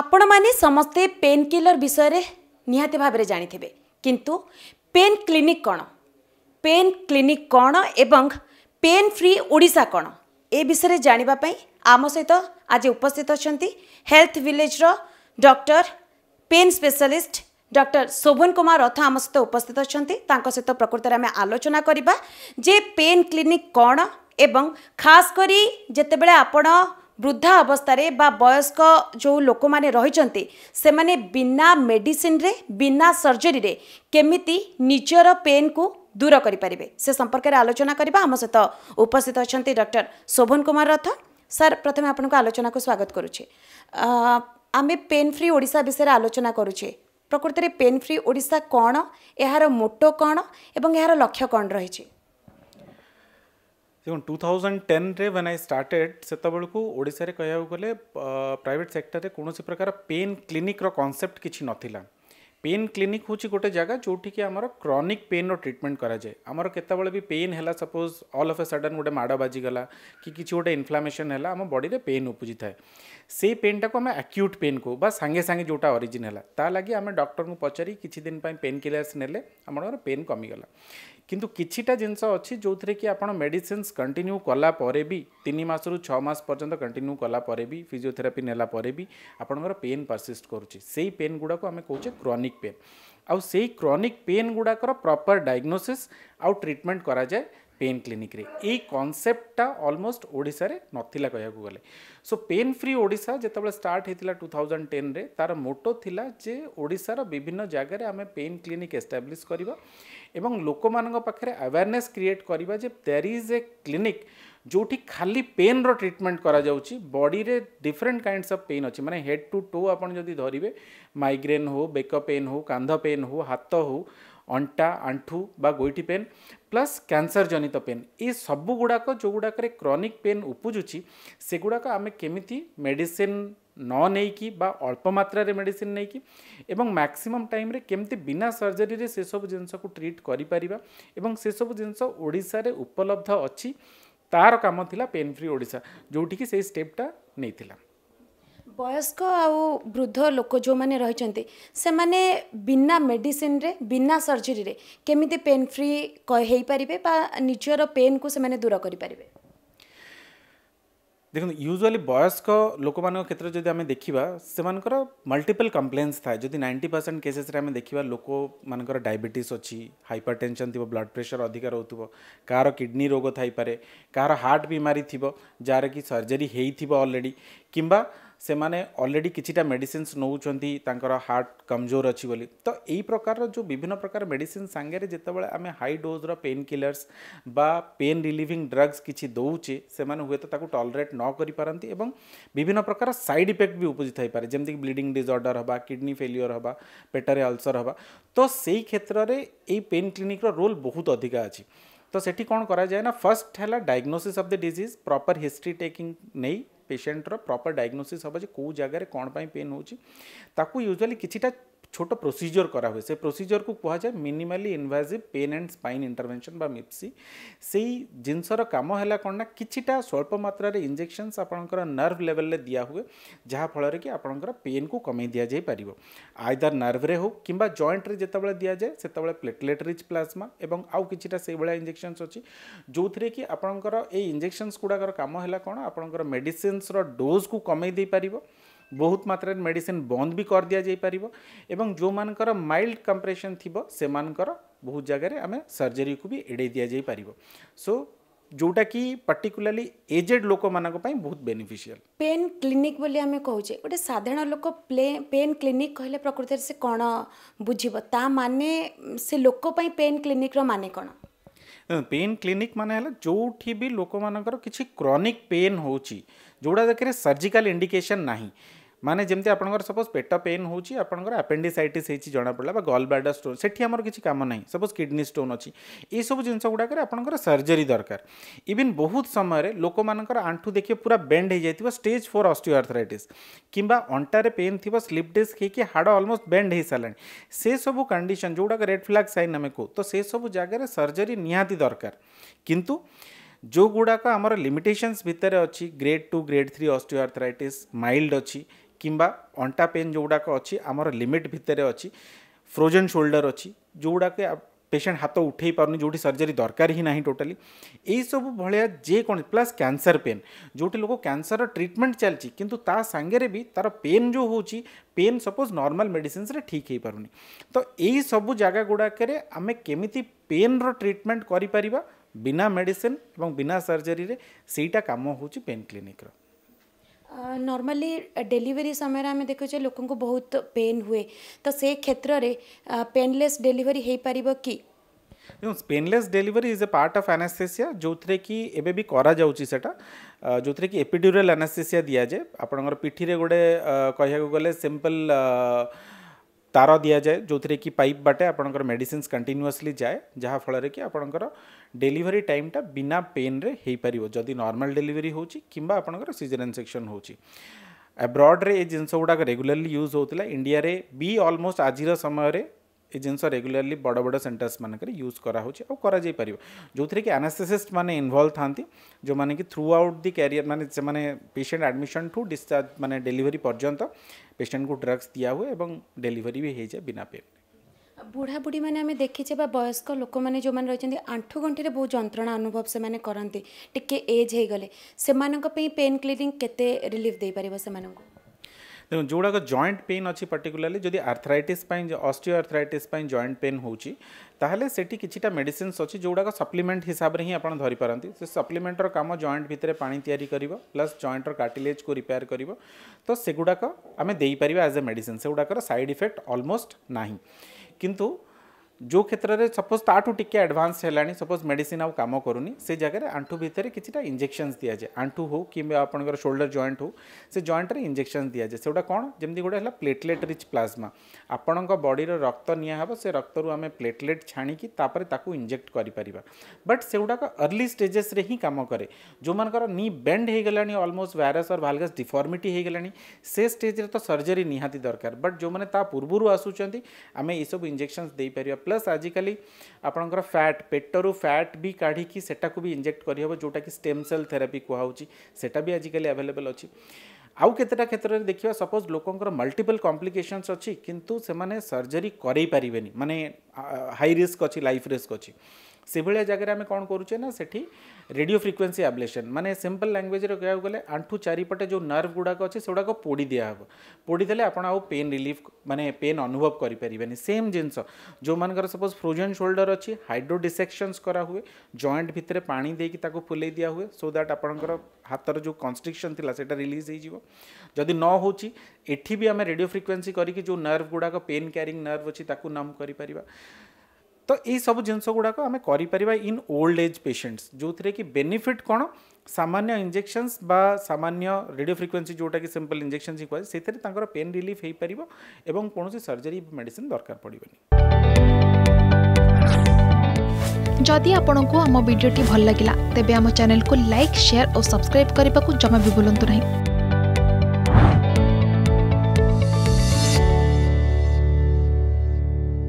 ଆପଣମାନେ ସମସ୍ତେ pain killer ବିଷୟରେ ନିହାତି ଭାବରେ ଜାଣିଥିବେ କିନ୍ତୁ ପେନ୍ କ୍ଲିନିକ୍ କ'ଣ ପେନ୍ କ୍ଲିନିକ୍ କ'ଣ ଏବଂ ପେନ୍ ଫ୍ରି ଓଡ଼ିଶା କ'ଣ ଏ ବିଷୟରେ ଜାଣିବା ପାଇଁ ଆମ ସହିତ ଆଜି ଉପସ୍ଥିତ ଅଛନ୍ତି ହେଲ୍ଥ ଭିଲେଜ୍ର doctor pain specialist doctor Sobhan Kumar Rath ଆମ ସହିତ ଉପସ୍ଥିତ ଅଛନ୍ତି ତାଙ୍କ ସହିତ ପ୍ରକୃତରେ ଆମେ ଆଲୋଚନା କରିବା ଯେ ପେନ୍ କ୍ଲିନିକ୍ କଣ ଏବଂ খাস କରି ଯେତେବେଳେ ଆପଣ ବୃଦ୍ଧା ଅବସ୍ଥାରେ ବା ବୟସ୍କ ଯେଉଁ ଲୋକମାନେ ରହିଛନ୍ତି ସେମାନେ ବିନା ମେଡ଼ିସିନରେ ବିନା ସର୍ଜରୀରେ କେମିତି ନିଜର ପେନ୍କୁ ଦୂର କରିପାରିବେ ସେ ସମ୍ପର୍କରେ ଆଲୋଚନା କରିବା ଆମ ସହିତ ଉପସ୍ଥିତ ଅଛନ୍ତି ଡକ୍ଟର ଶୋଭନ କୁମାର ରଥ ସାର୍ ପ୍ରଥମେ ଆପଣଙ୍କ ଆଲୋଚନାକୁ ସ୍ୱାଗତ କରୁଛି ଆମେ ପେନ୍ ଫ୍ରି ଓଡ଼ିଶା ବିଷୟରେ ଆଲୋଚନା କରୁଛେ ପ୍ରକୃତରେ ପେନ୍ ଫ୍ରି ଓଡ଼ିଶା କ'ଣ ଏହାର ମୋଟୋ କ'ଣ ଏବଂ ଏହାର ଲକ୍ଷ୍ୟ କ'ଣ ରହିଛି ଦେଖନ୍ତୁ ଟୁ ଥାଉଜେଣ୍ଡ ଟେନ୍ରେ ୱେନ୍ ଆଇ ଷ୍ଟାର୍ଟେଡ଼ ସେତେବେଳକୁ ଓଡ଼ିଶାରେ କହିବାକୁ ଗଲେ ପ୍ରାଇଭେଟ୍ ସେକ୍ଟରରେ କୌଣସି ପ୍ରକାର ପେନ୍ କ୍ଲିନିକ୍ର କନସେପ୍ଟ କିଛି ନଥିଲା পেন ক্লিনিক হচ্ছে গোটে জায়গা যেটিকি আমার ক্রনিক পেন্র ট্রিটমেন্ট করা যায় আমার কেতবে বি পেন হলা suppose all of a sudden গোটে মাড় বাজিগলা কি কিছু গোটে ইনফ্লামেসন হলা আমার বডিরে পেন উপুজি থাকে সেই পেনটাকে আমি আক্যুট পেন কু বা সাংে সাংে যেটা অরিজিন হলা তা লাগে আমি ডক্টর পচারি কিছুদিন পেন কিলর্স নেলে আমার পেন কমিগলা কিন্তু কিছুটা জিনিস অছি যে কি আপনার মেডিসিনস কন্টিনিউ কলাপরে বি তিন মাসর ছ মাস পর্যন্ত কন্টিনিউ কলাপরে বি ফিজিওথেরাপি নেলা পরে বি আপনার পেন পরসিস্ট করুচি সেই পেন গুড়া আমি কৌছে ক্রনিক କ୍ରନିକ୍ ପେନ୍ ଆଉ ସେଇ କ୍ରନିକ୍ ପେନ୍ ଗୁଡ଼ାକର ପ୍ରପର୍ ଡାଇଗ୍ନୋସିସ୍ ଆଉ ଟ୍ରିଟମେଣ୍ଟ କରାଯାଏ ପେନ୍ କ୍ଲିନିକ୍ରେ ଏଇ କନସେପ୍ଟଟା ଅଲମୋଷ୍ଟ ଓଡ଼ିଶାରେ ନଥିଲା କହିବାକୁ ଗଲେ ସୋ ପେନ୍ ଫ୍ରି ଓଡ଼ିଶା ଯେତେବେଳେ ଷ୍ଟାର୍ଟ ହେଇଥିଲା ଟୁ ଥାଉଜେଣ୍ଡ ଟେନ୍ରେ ତା'ର ମୋଟୋ ଥିଲା ଯେ ଓଡ଼ିଶାର ବିଭିନ୍ନ ଜାଗାରେ ଆମେ ପେନ୍ କ୍ଲିନିକ୍ ଏଷ୍ଟାବ୍ଲିଶ୍ କରିବା ଏବଂ ଲୋକମାନଙ୍କ ପାଖରେ ଆୱାରନେସ୍ କ୍ରିଏଟ୍ କରିବା ଯେ ଦେର୍ ଇଜ୍ ଏ କ୍ଲିନିକ୍ ଯେଉଁଠି ଖାଲି ପେନ୍ର ଟ୍ରିଟମେଣ୍ଟ କରାଯାଉଛି ବଡ଼ିରେ ଡିଫରେଣ୍ଟ କାଇଣ୍ଡସ୍ ଅଫ୍ ପେନ୍ ଅଛି ମାନେ ହେଡ଼୍ ଟୁ ଟୋ ଆପଣ ଯଦି ଧରିବେ ମାଇଗ୍ରେନ୍ ହଉ ବେକ ପେନ୍ ହଉ କାନ୍ଧ ପେନ୍ ହଉ ହାତ ହଉ ଅଣ୍ଟା ଆଣ୍ଠୁ ବା ଗୋଇଠି ପେନ୍ ପ୍ଲସ୍ କ୍ୟାନ୍ସର ଜନିତ ପେନ୍ ଏସବୁ ସବୁ ଗୁଡ଼ାକ ଯେଉଁଗୁଡ଼ାକରେ କ୍ରନିକ୍ ପେନ୍ ଉପୁଜୁଛି ସେଗୁଡ଼ାକ ଆମେ କେମିତି ମେଡ଼ିସିନ୍ ନ ନେଇକି ବା ଅଳ୍ପ ମାତ୍ରାରେ ମେଡ଼ିସିନ୍ ନେଇକି ଏବଂ ମ୍ୟାକ୍ସିମମ୍ ଟାଇମ୍ରେ କେମିତି ବିନା ସର୍ଜରୀରେ ସେସବୁ ଜିନିଷକୁ ଟ୍ରିଟ୍ କରିପାରିବା ଏବଂ ସେସବୁ ଜିନିଷ ଓଡ଼ିଶାରେ ଉପଲବ୍ଧ ଅଛି ତାହାର କାମ ଥିଲା ପେନ୍ ଫ୍ରି ଓଡ଼ିଶା ଯେଉଁଠିକି ସେଇ ଷ୍ଟେପ୍ଟା ନେଇଥିଲା ବୟସ୍କ ଆଉ ବୃଦ୍ଧ ଲୋକ ଯେଉଁମାନେ ରହିଛନ୍ତି ସେମାନେ ବିନା ମେଡ଼ିସିନରେ ବିନା ସର୍ଜରୀରେ କେମିତି ପେନ୍ ଫ୍ରି ହେଇପାରିବେ ବା ନିଜର ପେନ୍କୁ ସେମାନେ ଦୂର କରିପାରିବେ দেখুন ইউজুয়ালি বয়স্ক লোকমানক ক্ষেত্রে যদি আমি দেখিবা সেমানকর মাল্টিপল কমপ্লেন্স থাকে যদি নাইনটি পরসেন্ট কেসেসরে আমি দেখিবা লোকমানকর ডায়াবেটিস অছি হাইপার টেনশন থিব ব্লড প্রেসর অধিক রহুথিব কার কিডনি রোগ থাইপারে কার হার্ট বিমারি থিব যার কি সর্জরি হেইথিব অলরেডি কিংবা ସେମାନେ ଅଲରେଡ଼ି କିଛିଟା ମେଡ଼ିସିନ୍ସ ନେଉଛନ୍ତି ତାଙ୍କର ହାର୍ଟ କମଜୋର ଅଛି ବୋଲି ତ ଏଇ ପ୍ରକାରର ଯେଉଁ ବିଭିନ୍ନ ପ୍ରକାର ମେଡ଼ିସିନ୍ ସାଙ୍ଗରେ ଯେତେବେଳେ ଆମେ ହାଇ ଡୋଜ୍ର ପେନ୍ କିଲର୍ସ ବା ପେନ୍ ରିଲିଭିଂ ଡ୍ରଗ୍ସ କିଛି ଦେଉଛେ ସେମାନେ ହୁଏତ ତାକୁ ଟଲରେଟ୍ ନ କରିପାରନ୍ତି ଏବଂ ବିଭିନ୍ନ ପ୍ରକାର ସାଇଡ଼୍ ଇଫେକ୍ଟ ବି ଉପୁଜି ଥାଇପାରେ ଯେମିତିକି ବ୍ଲିଡ଼ିଂ ଡିଜର୍ଡ଼ର ହେବା କିଡ଼ନୀ ଫେଲିଓର ହେବା ପେଟରେ ଅଲସର ହେବା ତ ସେଇ କ୍ଷେତ୍ରରେ ଏଇ ପେନ୍ କ୍ଲିନିକ୍ର ରୋଲ୍ ବହୁତ ଅଧିକା ଅଛି ତ ସେଠି କ'ଣ କରାଯାଏ ନା ଫର୍ଷ୍ଟ ହେଲା diagnosis of the disease proper history taking ନେଇ पेसेंटर प्रपर डायग्नोसीस हम जो कौ जगह कौन पेन होता यूजुआली किटा ছোট প্রোসিজর করা হয় সেই প্রোসিজরকু কুহযায় minimally invasive pain and spine intervention বা মিপসি সেই জিনিসর কাম হল কোণ না কিছুটা স্বল্প মাত্রার ইঞ্জেকশনস আপনার নর্ভ লেভেলে দিয়া হুয়ে যাফଳରେ কি আপনার পেন কু কমাই দিয়া যাই পারিব আইদার নর্ভরে হোক কিংবা জয়েন্টরে যেতবে দিয়া যায় সেতবে প্লেটলেট রিচ প্লাজমা এবং আউ কিছুটা সেইভাবে ইঞ্জেকশনস অছি যে কি আপনার এই ইঞ্জেকশনস গুড়াকর কাম হল কোণ আপনার মেডিসিনসর ডোজ কু কমাই দিয়ে পারিব ବହୁତ ମାତ୍ରାରେ ମେଡ଼ିସିନ୍ ବନ୍ଦ ବି କରିଦିଆଯାଇପାରିବ ଏବଂ ଯେଉଁମାନଙ୍କର ମାଇଲ୍ଡ କମ୍ପ୍ରେସନ୍ ଥିବ ସେମାନଙ୍କର ବହୁତ ଜାଗାରେ ଆମେ ସର୍ଜରୀକୁ ବି ଏଡ଼େଇ ଦିଆଯାଇପାରିବ ସୋ ଯେଉଁଟାକି ପର୍ଟିକୁଲାରଲି ଏଜେଡ୍ ଲୋକମାନଙ୍କ ପାଇଁ ବହୁତ ବେନିଫିସିଆଲ୍ ପେନ୍ କ୍ଲିନିକ୍ ବୋଲି ଆମେ କହୁଛେ ଗୋଟେ ସାଧାରଣ ଲୋକ ପ୍ଲେ ପେନ୍ କ୍ଲିନିକ୍ କହିଲେ ପ୍ରକୃତରେ ସେ କ'ଣ ବୁଝିବ ତା ମାନେ ସେ ଲୋକ ପାଇଁ ପେନ୍ କ୍ଲିନିକ୍ର ମାନେ କ'ଣ ପେନ୍ କ୍ଲିନିକ୍ ମାନେ ହେଲା ଯେଉଁଠି ବି ଲୋକମାନଙ୍କର କିଛି କ୍ରନିକ୍ ପେନ୍ ହେଉଛି ଯେଉଁଟା ଯାକରେ ସର୍ଜିକାଲ୍ ଇଣ୍ଡିକେସନ୍ ନାହିଁ माने जमी आप सपोज पेट पेन होकर आपेडिसाइटिस जना पड़ा गल ब्लाडर स्टोन से किसी कम ना सपोज किडनी स्टोन अच्छी सब जिन गुड़ाक आपर सर्जरी दरकार इवन बहुत समय लोक आंठू देखिए पूरा बेंड हो स्टेज फोर अस्टिथराइट कि अंटार पेन थी स्लीप डिस्क हो हाड़ अलमोस्ट बेंड हो सारे से सब कंडीशन जोड़ाक रेड फ्लाग सैन आम कहू तो से सब जगह सर्जरी निहाती दरकार कितु जो गुड़ाक आम लिमिटेस भितर अच्छी grade two grade three osteoarthritis mild अच्छी କିମ୍ବା ଅଣ୍ଟା ପେନ୍ ଯେଉଁଗୁଡ଼ାକ ଅଛି ଆମର ଲିମିଟ୍ ଭିତରେ ଅଛି ଫ୍ରୋଜନ୍ ସୋଲ୍ଡର୍ ଅଛି ଯେଉଁଗୁଡ଼ାକ ପେସେଣ୍ଟ ହାତ ଉଠାଇ ପାରୁନି ଯେଉଁଠି ସର୍ଜରୀ ଦରକାର ହିଁ ନାହିଁ ଟୋଟାଲି ଏଇସବୁ ଭଳିଆ ଯେକୌଣସି ପ୍ଲସ୍ କ୍ୟାନ୍ସର ପେନ୍ ଯେଉଁଠି ଲୋକ କ୍ୟାନ୍ସରର ଟ୍ରିଟମେଣ୍ଟ ଚାଲିଛି କିନ୍ତୁ ତା ସାଙ୍ଗରେ ବି ତା'ର ପେନ୍ ଯେଉଁ ହେଉଛି ପେନ୍ ସପୋଜ୍ ନର୍ମାଲ୍ ମେଡ଼ିସିନ୍ସରେ ଠିକ୍ ହେଇପାରୁନି ତ ଏଇ ସବୁ ଜାଗା ଗୁଡ଼ାକରେ ଆମେ କେମିତି ପେନ୍ର ଟ୍ରିଟମେଣ୍ଟ କରିପାରିବା ବିନା ମେଡ଼ିସିନ୍ ଏବଂ ବିନା ସର୍ଜରୀରେ ସେଇଟା କାମ ହେଉଛି ପେନ୍ କ୍ଲିନିକ୍ର नर्माली डेलीवरी समय आम देखे लोक बहुत पेन हुए तो से क्षेत्र में पेनलेस डेलीवरी हो पार कि painless delivery is a part of anaesthesia जो थे कि एबि कराटा जो थे कि एपिड्यूरल एनेस्थेसिया दिया जाए आपण पिठी गोटे कह गल सिंपल आ, तार दि जाए जो थे कि पाइप बाटे आपंकर मेडिसिन्स कंटिन्यूसली जाए जहाँफल कि आपंकर डेलीवरी टाइमटा बिना पेन्रे पार जदि नर्माल डेलीवरी सीजन सीजर सेक्शन हो एब्रड्रे जिनस गुड़ाक रेगुलाली यूज होता है इंडिया रे बी अलमोस्ट आज समय ये जिनस रेगुलाली बड़ बड़ सेन्टर्स मानक यूज कराऊपर जो थे कि आनास्थेसीस्ट मैंने इनवल्व था जो मैंने कि थ्रू आउट दि क्यारिययर मैंने पेसेंट आडमिशन ठू डिस्चार्ज मैंने डेलीवरी पर्यटन पेसेंट को ड्रग्स दिया हुए और डेलीवरी भी हो जाए बिना पेन बुढ़ा बुढ़ी मैंने देखीचे वयस्क लोक मैंने जो मैंने रही आंठू गंठी बहुत जंत्रणा अनुभव से करते टी एज हो गले पेन क्लीनिंग केलीफ दे पार्क देखो गुडाक जॉइंट पेन अच्छी पर्टिकुलरली जदि arthritis osteoarthritis joint pain होती किटा मेडिसीन अच्छी जोड़ाक सप्लीमेंट हिसाब से ही आप धरीपारती से सप्लीमेंटर काम जॉइंट भितर पा या प्लस जॉइंटर काटिलेज को रिपेयर कर तो से गुड़ाक आम देपर एज ए मेडिसीन से गुड़ाक सैड इफेक्ट अलमोस्ट ना किंतु जो क्षेत्र में सपोज ताठू टी एडभांस है सपोज मेडिसीन आउ कम करूनी से जगह आंठू भितर कि इंजेक्शन दि जाए आंठू हो कि आपंकर सोल्डर जॉइंट हो से जॉइंट इंजेक्शन दि जाए से कौन जमी गोटे प्लेटलेट रिच प्लाज्मा आपण बडीर रक्त निहब से रक्तर आम प्लेटलेट छाणी इंजेक्ट कर बट से गुड़ाक अर्ली स्टेजेस हिं कम कै जो मर नी बेड होगा अलमोस्ट भाईरस और भालगस डिफर्मिटी होगा से स्टेज तो सर्जरी निहाती दरकार बट जो मैंने पूर्व आसूँ आम यू इंजेक्शन दे पार प्लस आजिकल आप फैट पेटर फैट भी काढ़ी सेटा को भी इंजेक्ट करहब जोटा कि स्टेम सेल थेरापी कहूँ से भी आजिकल आभेलेबल अच्छी आउ के क्षेत्र में देखा सपोज लोकर मल्टीपल कम्प्लिकेसन्स अच्छी किंतु से सर्जरी करें मानने हाई रिस्क अच्छी लाइफ रिस्क अच्छी से भाया जगह आम कौन करुचे ना से रेडियो फ्रिक्वेन्सी आब्लेसन मैंने सीम्पल लांगुएज कह आंठू चारिपटे जो नर्व गुड़ाक अच्छे से गुड़ाक पोड़ दिहब पोड़ी आप पेन रिलिफ मैंने पेन अनुभव करें सेम जिन जो मर सपोज फ्रोजेन सोल्डर अच्छी हाइड्रोडिसेक्शन करा हुए जॉन्ट भितर पा देखिए फुले दिया हुए सो दैट आप हाथर जो कन्स्ट्रिक्शन थी से रिलीज होदि न हो भी आम रेडियो फ्रिक्वेन्सी करो नर्व गुड़ाक पेन क्यारिंग नर्व अच्छी नम करपर तो यही सब जिनस गुड़ाक आम कर इन ओल्ड एज पेसेंट्स जो थे कि बेनिफिट कौन सामान्य इंजेक्शन सामान्य रेडियो फ्रिक्वेन्सी जोटा कि सिंपल इंजेक्शन ही कहुए से पेन रिलीफ हो पार और कौन सर्जरी मेडिसीन दरकार पड़े जदि आपंक आम भिड्टे भल लगा तेब चेल को लाइक सेयार और सब्सक्राइब करने को जमा भी बुलां नहीं